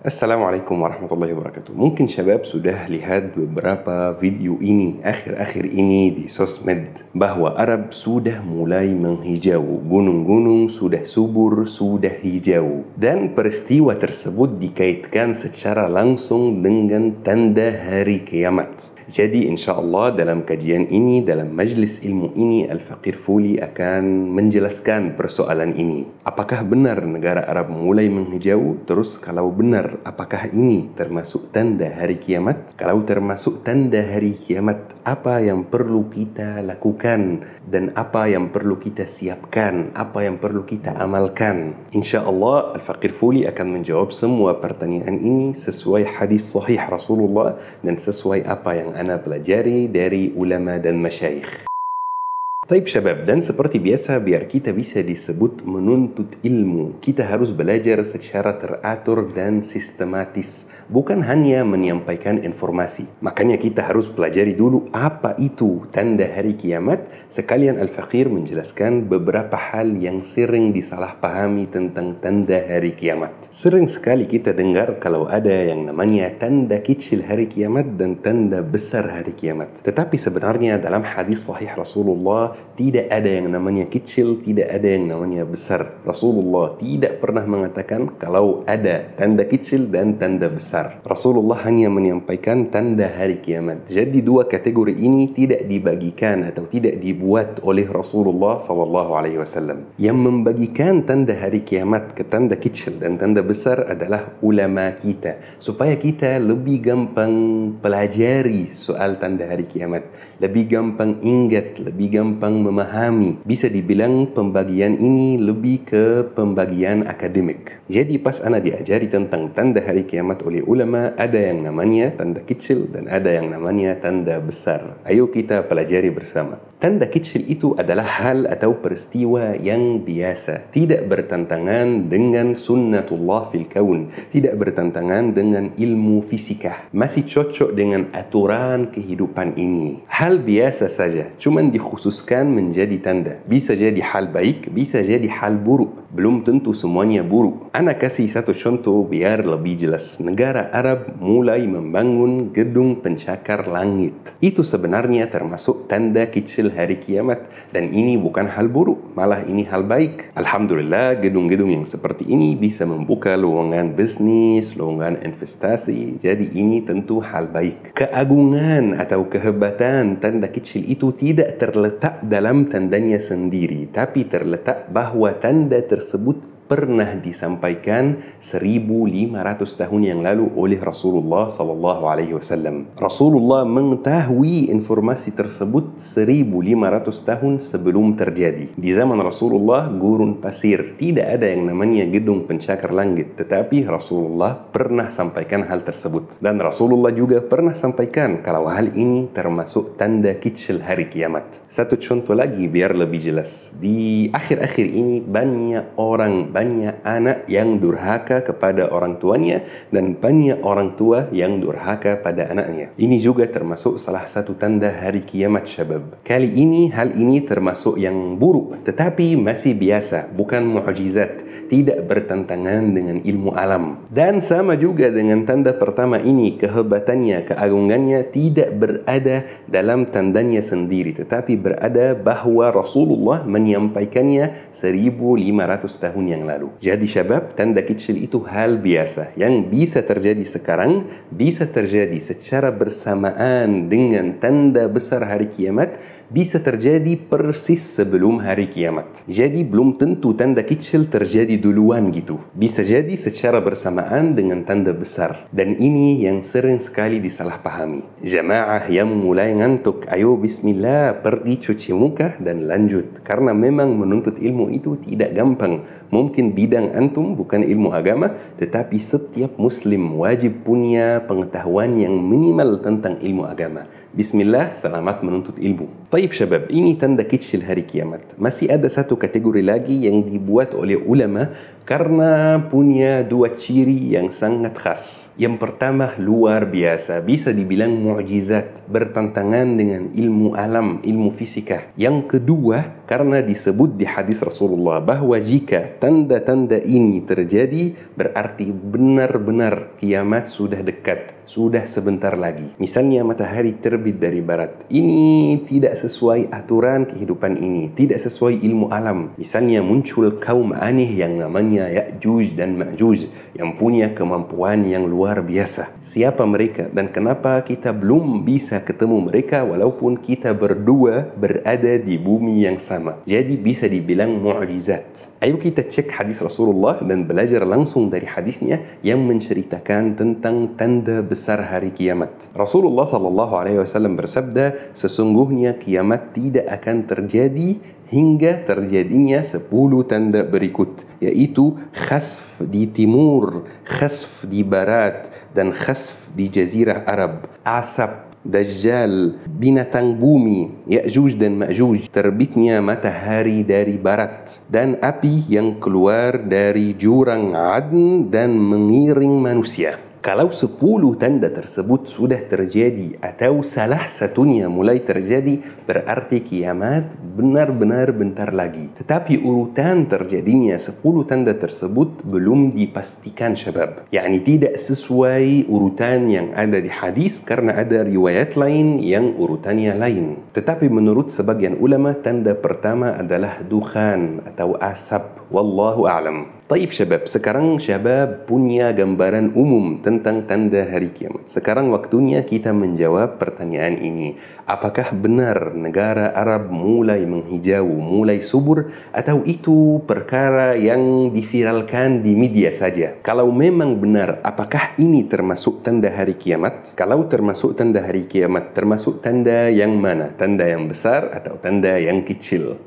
Assalamualaikum warahmatullahi wabarakatuh. Mungkin Syabab sudah lihat beberapa video ini akhir-akhir ini di sosmed bahwa Arab sudah mulai menghijau, gunung-gunung sudah subur, sudah hijau. Dan peristiwa tersebut dikaitkan secara langsung dengan tanda hari kiamat. Jadi insya Allah dalam kajian ini, dalam majlis ilmu ini, al faqir Fuli akan menjelaskan persoalan ini. Apakah benar negara Arab mulai menghijau? Terus kalau benar, apakah ini termasuk tanda hari kiamat? Kalau termasuk tanda hari kiamat, apa yang perlu kita lakukan? Dan apa yang perlu kita siapkan? Apa yang perlu kita amalkan? Insya Allah al faqir Fuli akan menjawab semua pertanyaan ini sesuai hadis sahih Rasulullah dan sesuai apa yang انا بلجاري داري علماء دن مشايخ Taib Shabab, dan seperti biasa biar kita bisa disebut menuntut ilmu, kita harus belajar secara teratur dan sistematis, bukan hanya menyampaikan informasi. Makanya kita harus pelajari dulu apa itu tanda hari kiamat, sekalian Al-Faqir menjelaskan beberapa hal yang sering disalahpahami tentang tanda hari kiamat. Sering sekali kita dengar kalau ada yang namanya tanda kecil hari kiamat dan tanda besar hari kiamat. Tetapi sebenarnya dalam hadis sahih Rasulullah tidak ada yang namanya kecil, tidak ada yang namanya besar. Rasulullah tidak pernah mengatakan kalau ada tanda kecil dan tanda besar. Rasulullah hanya menyampaikan tanda hari kiamat. Jadi dua kategori ini tidak dibagikan atau tidak dibuat oleh Rasulullah sallallahu alaihi wasallam. Yang membagikan tanda hari kiamat ke tanda kecil dan tanda besar adalah ulama kita supaya kita lebih gampang pelajari soal tanda hari kiamat, lebih gampang ingat, lebih gampang kurang memahami. Bisa dibilang pembagian ini lebih ke pembagian akademik. Jadi pas ana diajari tentang tanda hari kiamat oleh ulama, ada yang namanya tanda kecil dan ada yang namanya tanda besar. Ayo kita pelajari bersama. Tanda kecil itu adalah hal atau peristiwa yang biasa. Tidak bertentangan dengan sunnatullah fil kaun. Tidak bertentangan dengan ilmu fisika. Masih cocok dengan aturan kehidupan ini. Hal biasa saja, cuman dikhususkan menjadi tanda. Bisa jadi hal baik, bisa jadi hal buruk. Belum tentu semuanya buruk. Anak kasih satu contoh biar lebih jelas. Negara Arab mulai membangun gedung pencakar langit. Itu sebenarnya termasuk tanda kecil hari kiamat. Dan ini bukan hal buruk, malah ini hal baik. Alhamdulillah, gedung-gedung yang seperti ini bisa membuka lowongan bisnis, lowongan investasi. Jadi ini tentu hal baik. Keagungan atau kehebatan tanda kecil itu tidak terletak dalam tandanya sendiri, tapi terletak bahwa tanda tersebut pernah disampaikan 1500 tahun yang lalu oleh Rasulullah sallallahu alaihi wasallam. Rasulullah mengetahui informasi tersebut 1500 tahun sebelum terjadi. Di zaman Rasulullah gurun pasir, tidak ada yang namanya gedung pencakar langit, tetapi Rasulullah pernah sampaikan hal tersebut. Dan Rasulullah juga pernah sampaikan kalau hal ini termasuk tanda kecil hari kiamat. Satu contoh lagi biar lebih jelas. Di akhir-akhir ini banyak orang banyak anak yang durhaka kepada orang tuanya dan banyak orang tua yang durhaka pada anaknya. Ini juga termasuk salah satu tanda hari kiamat syabab. Kali ini hal ini termasuk yang buruk tetapi masih biasa, bukan mukjizat, tidak bertentangan dengan ilmu alam. Dan sama juga dengan tanda pertama ini, kehebatannya, keagungannya tidak berada dalam tandanya sendiri tetapi berada bahwa Rasulullah menyampaikannya 1500 tahun yang lalu lalu. Jadi syabab, tanda kecil itu hal biasa yang bisa terjadi sekarang, bisa terjadi secara bersamaan dengan tanda besar hari kiamat bisa terjadi persis sebelum hari kiamat. Jadi belum tentu tanda kecil terjadi duluan gitu. Bisa jadi secara bersamaan dengan tanda besar. Dan ini yang sering sekali disalahpahami. Jemaah yang mulai ngantuk, ayo bismillah pergi cuci muka dan lanjut. Karena memang menuntut ilmu itu tidak gampang. Mungkin bidang antum bukan ilmu agama, tetapi setiap muslim wajib punya pengetahuan yang minimal tentang ilmu agama. Bismillah, selamat menuntut ilmu. طيب شباب إني تندكيتش الهاريكيامات الهاري كيامات ما سي أدساتو كاتيجوري لاجي يندي بوات أولي أولما karena punya dua ciri yang sangat khas. Yang pertama luar biasa, bisa dibilang mukjizat, bertentangan dengan ilmu alam, ilmu fisika. Yang kedua, karena disebut di hadis Rasulullah bahwa jika tanda-tanda ini terjadi, berarti benar-benar kiamat sudah dekat, sudah sebentar lagi. Misalnya matahari terbit dari barat. Ini tidak sesuai aturan kehidupan ini, tidak sesuai ilmu alam. Misalnya muncul kaum aneh yang namanya punya Ya'juj dan Ma'juj yang punya kemampuan yang luar biasa. Siapa mereka dan kenapa kita belum bisa ketemu mereka walaupun kita berdua berada di bumi yang sama. Jadi bisa dibilang mu'jizat. Ayo kita cek hadis Rasulullah dan belajar langsung dari hadisnya yang menceritakan tentang tanda besar hari kiamat. Rasulullah sallallahu alaihi wasallam bersabda, sesungguhnya kiamat tidak akan terjadi هنجا تريادينيا سبولو تندا بريكوت يأيتو خسف دي تيمور خسف دي بارات دن خسف دي جزيرة عرب عسب دجال بينا تنبومي يأجوج دن مأجوج تربيتنيا متهاري داري بارت دان أبي yang keluar dari jurang Aden dan mengiring manusia. Kalau 10 tanda tersebut sudah terjadi atau salah satunya mulai terjadi, berarti kiamat benar-benar bentar lagi. Tetapi urutan terjadinya 10 tanda tersebut belum dipastikan sebab. Yani tidak sesuai urutan yang ada di hadis karena ada riwayat lain yang urutannya lain. Tetapi menurut sebagian ulama, tanda pertama adalah dukhan atau asap. Wallahu a'lam. Taib Syabab, sekarang Syabab punya gambaran umum tentang tanda hari kiamat. Sekarang waktunya kita menjawab pertanyaan ini. Apakah benar negara Arab mulai menghijau, mulai subur, atau itu perkara yang diviralkan di media saja? Kalau memang benar, apakah ini termasuk tanda hari kiamat? Kalau termasuk tanda hari kiamat, termasuk tanda yang mana? Tanda yang besar atau tanda yang kecil?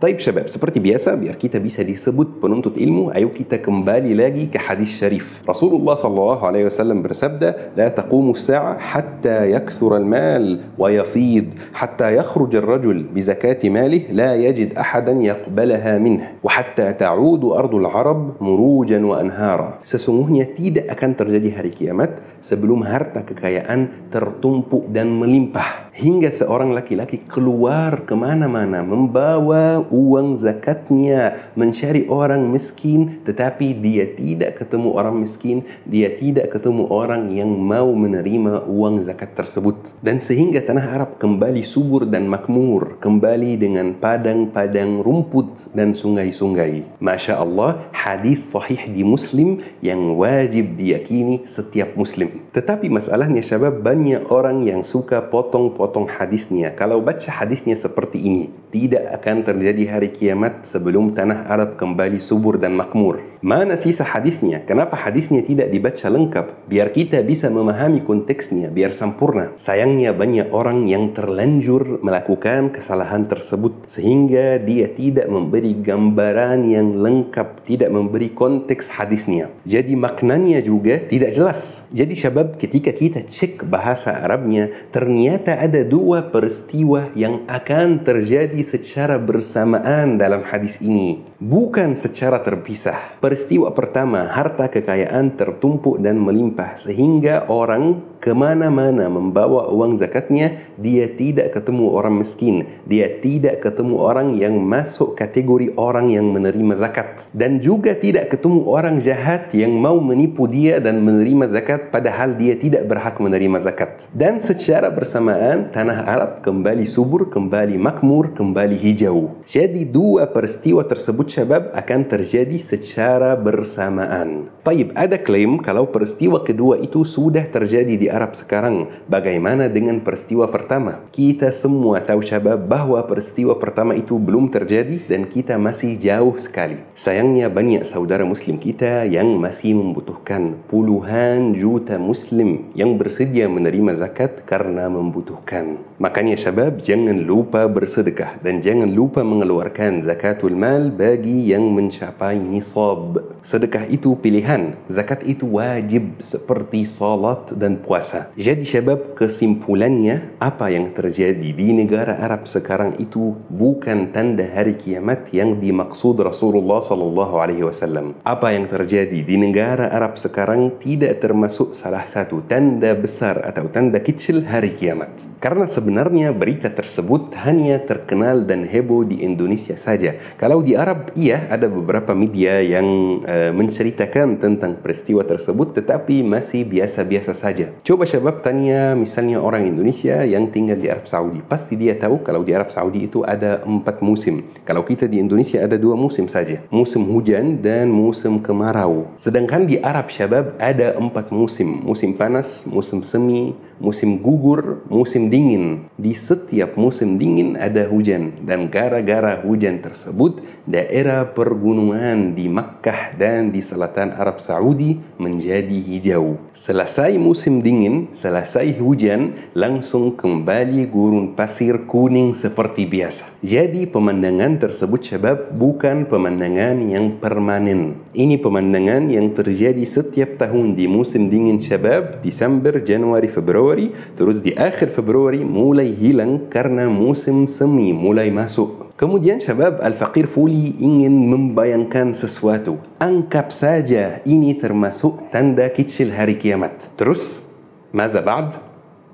طيب شباب سبرتي بياسا بياركيتا بيسا دي سبوت بننتو تقلمو ايو كي تكمبالي لاجي كحديث شريف رسول الله صلى الله عليه وسلم برسب لا تقوم الساعة حتى يكثر المال ويفيض حتى يخرج الرجل بزكاة ماله لا يجد احدا يقبلها منه وحتى تعود ارض العرب مروجا وانهارا سسموهن يتيد اكان ترجدي هاري كيامات سبلوم هارتا هرتك أن ترتمبو دان ملمبه hingga seorang laki-laki keluar kemana-mana membawa uang zakatnya mencari orang miskin tetapi dia tidak ketemu orang miskin dia tidak ketemu orang yang mau menerima uang zakat tersebut dan sehingga tanah Arab kembali subur dan makmur kembali dengan padang-padang rumput dan sungai-sungai Masya Allah hadis sahih di muslim yang wajib diyakini setiap muslim tetapi masalahnya syabab banyak orang yang suka potong-potong potong hadisnya. Kalau baca hadisnya seperti ini, tidak akan terjadi hari kiamat sebelum tanah Arab kembali subur dan makmur. Mana sisa hadisnya? Kenapa hadisnya tidak dibaca lengkap? Biar kita bisa memahami konteksnya, biar sempurna. Sayangnya banyak orang yang terlanjur melakukan kesalahan tersebut sehingga dia tidak memberi gambaran yang lengkap, tidak memberi konteks hadisnya. Jadi maknanya juga tidak jelas. Jadi syabab ketika kita cek bahasa Arabnya, ternyata ada ada dua peristiwa yang akan terjadi secara bersamaan dalam hadis ini, bukan secara terpisah. Peristiwa pertama, harta kekayaan tertumpuk dan melimpah sehingga orang kemana-mana membawa uang zakatnya, dia tidak ketemu orang miskin. Dia tidak ketemu orang yang masuk kategori orang yang menerima zakat. Dan juga tidak ketemu orang jahat yang mau menipu dia dan menerima zakat padahal dia tidak berhak menerima zakat. Dan secara bersamaan, tanah Arab kembali subur, kembali makmur, kembali hijau. Jadi dua peristiwa tersebut syabab akan terjadi secara bersamaan. Taib, ada klaim kalau peristiwa kedua itu sudah terjadi di Arab Arab sekarang. Bagaimana dengan peristiwa pertama? Kita semua tahu syabab bahwa peristiwa pertama itu belum terjadi dan kita masih jauh sekali. Sayangnya banyak saudara muslim kita yang masih membutuhkan puluhan juta muslim yang bersedia menerima zakat karena membutuhkan. Makanya syabab jangan lupa bersedekah dan jangan lupa mengeluarkan zakatul mal bagi yang mencapai nisab. Sedekah itu pilihan, zakat itu wajib seperti salat dan puasa jadi sebab kesimpulannya apa yang terjadi di negara Arab sekarang itu bukan tanda hari kiamat yang dimaksud Rasulullah Sallallahu Alaihi Wasallam. Apa yang terjadi di negara Arab sekarang tidak termasuk salah satu tanda besar atau tanda kecil hari kiamat. Karena sebenarnya berita tersebut hanya terkenal dan heboh di Indonesia saja. Kalau di Arab, iya ada beberapa media yang e, menceritakan tentang peristiwa tersebut tetapi masih biasa-biasa saja. Coba sebab tanya misalnya orang Indonesia yang tinggal di Arab Saudi. Pasti dia tahu kalau di Arab Saudi itu ada empat musim. Kalau kita di Indonesia ada dua musim saja. Musim hujan dan musim kemarau. Sedangkan di Arab Syabab ada empat musim. Musim panas, musim semi, musim gugur, musim dingin. Di setiap musim dingin ada hujan. Dan gara-gara hujan tersebut, daerah pergunungan di Makkah dan di selatan Arab Saudi menjadi hijau. Selesai musim dingin, dingin, selesai hujan, langsung kembali gurun pasir kuning seperti biasa. Jadi pemandangan tersebut sebab bukan pemandangan yang permanen. Ini pemandangan yang terjadi setiap tahun di musim dingin sebab Desember, Januari, Februari, terus di akhir Februari mulai hilang karena musim semi mulai masuk. Kemudian sebab Al-Faqir Fuli ingin membayangkan sesuatu. Anggap saja ini termasuk tanda kecil hari kiamat. Terus ماذا بعد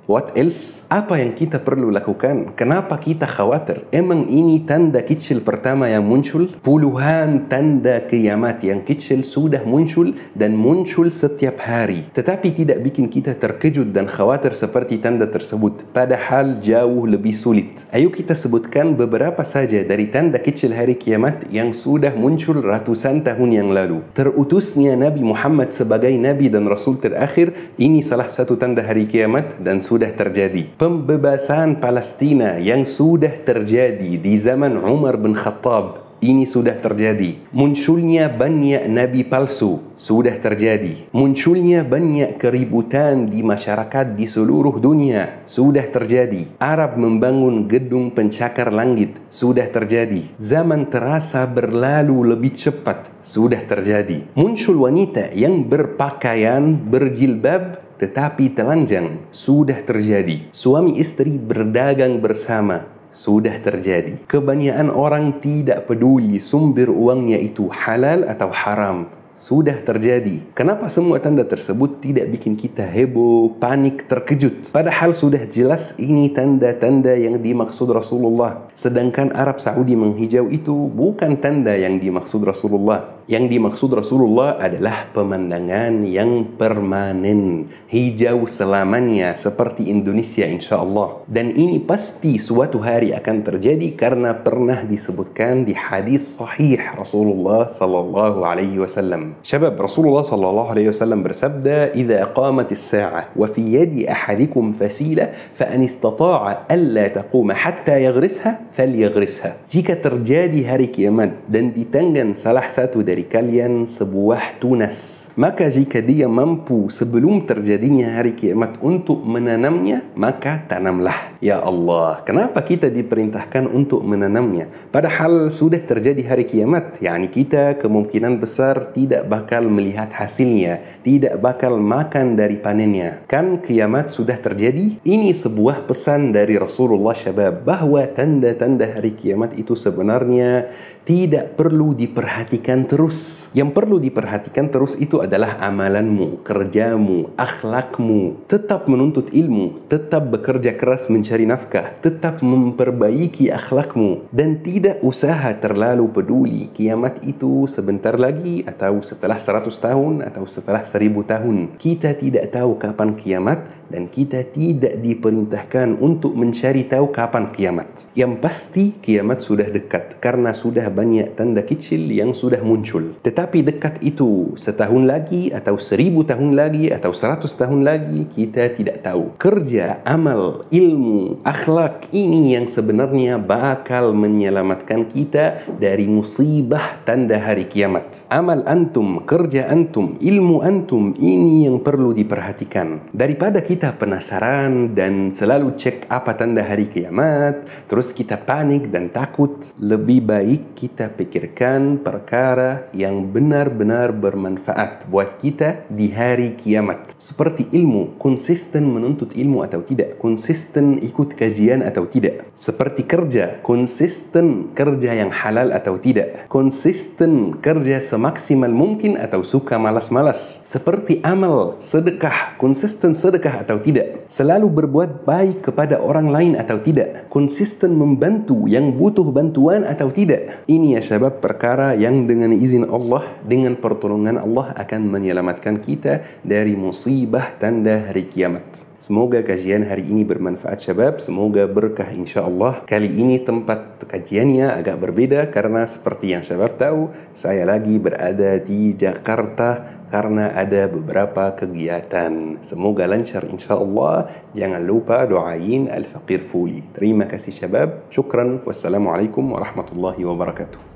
What else? Apa yang kita perlu lakukan? Kenapa kita khawatir? Emang ini tanda kecil pertama yang muncul? Puluhan tanda kiamat yang kecil sudah muncul dan muncul setiap hari. Tetapi tidak bikin kita terkejut dan khawatir seperti tanda tersebut. Padahal jauh lebih sulit. Ayo kita sebutkan beberapa saja dari tanda kecil hari kiamat yang sudah muncul ratusan tahun yang lalu. Terutusnya Nabi Muhammad sebagai Nabi dan Rasul terakhir, ini salah satu tanda hari kiamat dan sudah sudah terjadi, pembebasan Palestina yang sudah terjadi di zaman Umar bin Khattab ini sudah terjadi. Munculnya banyak nabi palsu sudah terjadi. Munculnya banyak keributan di masyarakat di seluruh dunia sudah terjadi. Arab membangun gedung pencakar langit sudah terjadi. Zaman terasa berlalu lebih cepat sudah terjadi. Muncul wanita yang berpakaian berjilbab tetapi telanjang sudah terjadi. Suami istri berdagang bersama sudah terjadi. Kebanyakan orang tidak peduli sumber uangnya itu halal atau haram. Sudah terjadi. Kenapa semua tanda tersebut tidak bikin kita heboh, panik, terkejut? Padahal sudah jelas ini tanda-tanda yang dimaksud Rasulullah. Sedangkan Arab Saudi menghijau itu bukan tanda yang dimaksud Rasulullah yang dimaksud Rasulullah adalah pemandangan yang permanen, hijau selamanya seperti Indonesia insya Allah. Dan ini pasti suatu hari akan terjadi karena pernah disebutkan di hadis sahih Rasulullah Sallallahu Alaihi Wasallam. Syabab Rasulullah Sallallahu Alaihi Wasallam bersabda, "Idza qamat as-sa'ah wa fi yadi ahadikum fasila fa an istata'a alla taquma hatta yaghrisha falyaghrisha." Jika terjadi hari kiamat dan di tangan salah satu dari dari kalian sebuah tunas. Maka jika dia mampu sebelum terjadinya hari kiamat untuk menanamnya, maka tanamlah. Ya Allah, kenapa kita diperintahkan untuk menanamnya? Padahal sudah terjadi hari kiamat, yakni kita kemungkinan besar tidak bakal melihat hasilnya, tidak bakal makan dari panennya. Kan kiamat sudah terjadi? Ini sebuah pesan dari Rasulullah Syabab bahwa tanda-tanda hari kiamat itu sebenarnya tidak perlu diperhatikan terus terus. Yang perlu diperhatikan terus itu adalah amalanmu, kerjamu, akhlakmu. Tetap menuntut ilmu, tetap bekerja keras mencari nafkah, tetap memperbaiki akhlakmu. Dan tidak usaha terlalu peduli kiamat itu sebentar lagi atau setelah 100 tahun atau setelah 1000 tahun. Kita tidak tahu kapan kiamat dan kita tidak diperintahkan untuk mencari tahu kapan kiamat. Yang pasti kiamat sudah dekat karena sudah banyak tanda kecil yang sudah muncul muncul. Tetapi dekat itu setahun lagi atau seribu tahun lagi atau seratus tahun lagi kita tidak tahu. Kerja, amal, ilmu, akhlak ini yang sebenarnya bakal menyelamatkan kita dari musibah tanda hari kiamat. Amal antum, kerja antum, ilmu antum ini yang perlu diperhatikan. Daripada kita penasaran dan selalu cek apa tanda hari kiamat, terus kita panik dan takut, lebih baik kita pikirkan perkara yang benar-benar bermanfaat buat kita di hari kiamat. Seperti ilmu, konsisten menuntut ilmu atau tidak, konsisten ikut kajian atau tidak. Seperti kerja, konsisten kerja yang halal atau tidak, konsisten kerja semaksimal mungkin atau suka malas-malas. Seperti amal, sedekah, konsisten sedekah atau tidak, selalu berbuat baik kepada orang lain atau tidak, konsisten membantu yang butuh bantuan atau tidak. Ini ya sebab perkara yang dengan izin izin Allah dengan pertolongan Allah akan menyelamatkan kita dari musibah tanda hari kiamat. Semoga kajian hari ini bermanfaat syabab, semoga berkah insya Allah. Kali ini tempat kajiannya agak berbeda karena seperti yang syabab tahu, saya lagi berada di Jakarta karena ada beberapa kegiatan. Semoga lancar insya Allah. Jangan lupa doain Al-Faqir Fuli. Terima kasih syabab. Syukran. Wassalamualaikum warahmatullahi wabarakatuh.